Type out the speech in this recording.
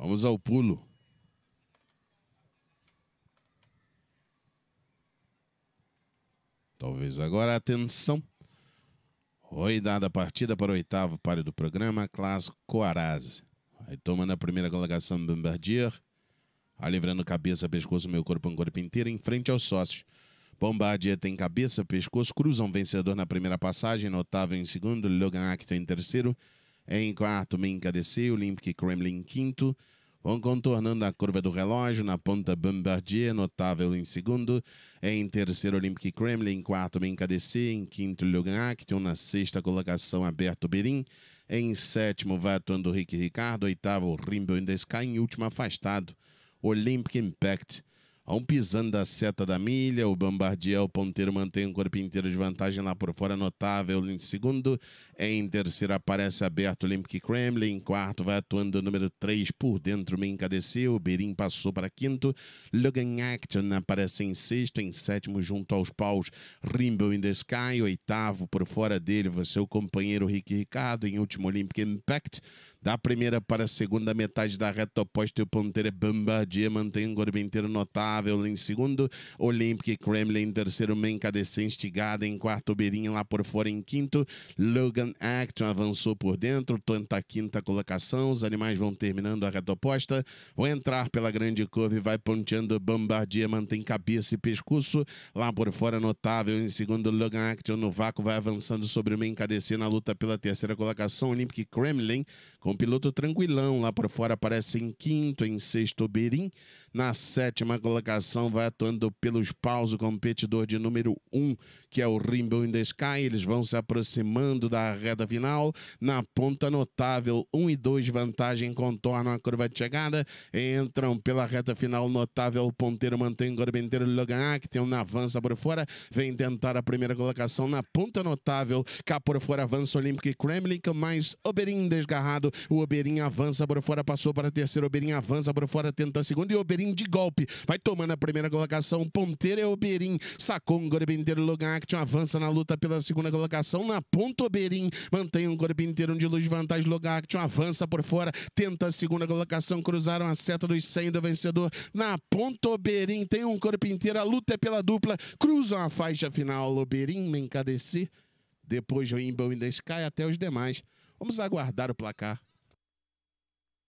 Vamos ao pulo. Talvez agora, atenção. Oi, dada a partida para o oitavo páreo do programa, clássico Coarazzi. Aí tomando a primeira colocação Bombardier. a livrando cabeça, pescoço, meu corpo, um corpo inteiro, em frente aos sócios. Bombardier tem cabeça, pescoço, cruzam vencedor na primeira passagem, notável em segundo, Logan Acton em terceiro, em quarto, Minka DC, Olympic Kremlin em quinto. Vão contornando a curva do relógio, na ponta Bombardier, notável em segundo. Em terceiro, Olympic Kremlin. Em quarto, Minka DC. Em quinto, Lugan Na sexta colocação, Aberto Berim. Em sétimo, vai atuando Rick Ricardo. Oitavo, Rimbo Indesca. Em último, afastado, Olympic Impact. Um pisando da seta da milha, o Bombardier, o ponteiro mantém o corpo inteiro de vantagem lá por fora, notável em segundo. Em terceiro aparece aberto Olympic Kremlin, em quarto vai atuando o número 3 por dentro, Me desceu, Berim passou para quinto. Logan Action aparece em sexto, em sétimo junto aos paus, Rimble in the Sky, oitavo por fora dele, você é o companheiro Rick Ricardo, em último Olympic Impact. Da primeira para a segunda metade da reta oposta, o Ponteiro é Bombardier mantém um corpo inteiro notável em segundo. Olympic Kremlin em terceiro, Mencadecê instigada em quarto, Beirinha lá por fora em quinto. Logan Action avançou por dentro, tenta quinta colocação. Os animais vão terminando a reta oposta. Vão entrar pela grande curva e vai ponteando. Bombardier mantém cabeça e pescoço. Lá por fora, notável em segundo, Logan Action no vácuo vai avançando sobre o Mencadecê na luta pela terceira colocação. Olympic Kremlin com com piloto tranquilão lá por fora aparece em quinto, em sexto Berim, na sétima colocação, vai atuando pelos paus o competidor de número 1, um, que é o Rainbow in the Sky. Eles vão se aproximando da reta final. Na ponta notável, 1 um e 2, vantagem contornam a curva de chegada. Entram pela reta final notável, ponteiro mantém o gorbenteiro Logan Action. Avança por fora, vem tentar a primeira colocação. Na ponta notável, cá por fora avança Olympic e Kremlin, mais Oberin desgarrado. O Oberin avança por fora, passou para a terceira. Oberin avança por fora, tenta a segunda e Oberin Oberin de golpe. Vai tomando a primeira colocação. Ponteiro é Oberin. Sacou um Gorbinteiro Logan Action. Avança na luta pela segunda colocação. Na ponta, Oberin mantém um Gorbinteiro de luz vantagem. Logan Action avança por fora. Tenta a segunda colocação. Cruzaram a seta dos 100 do vencedor. Na ponta, Oberin tem um corpo inteiro. A luta é pela dupla. Cruzam a faixa final. Oberin, Mencadecer. Depois o in the Sky até os demais. Vamos aguardar o placar.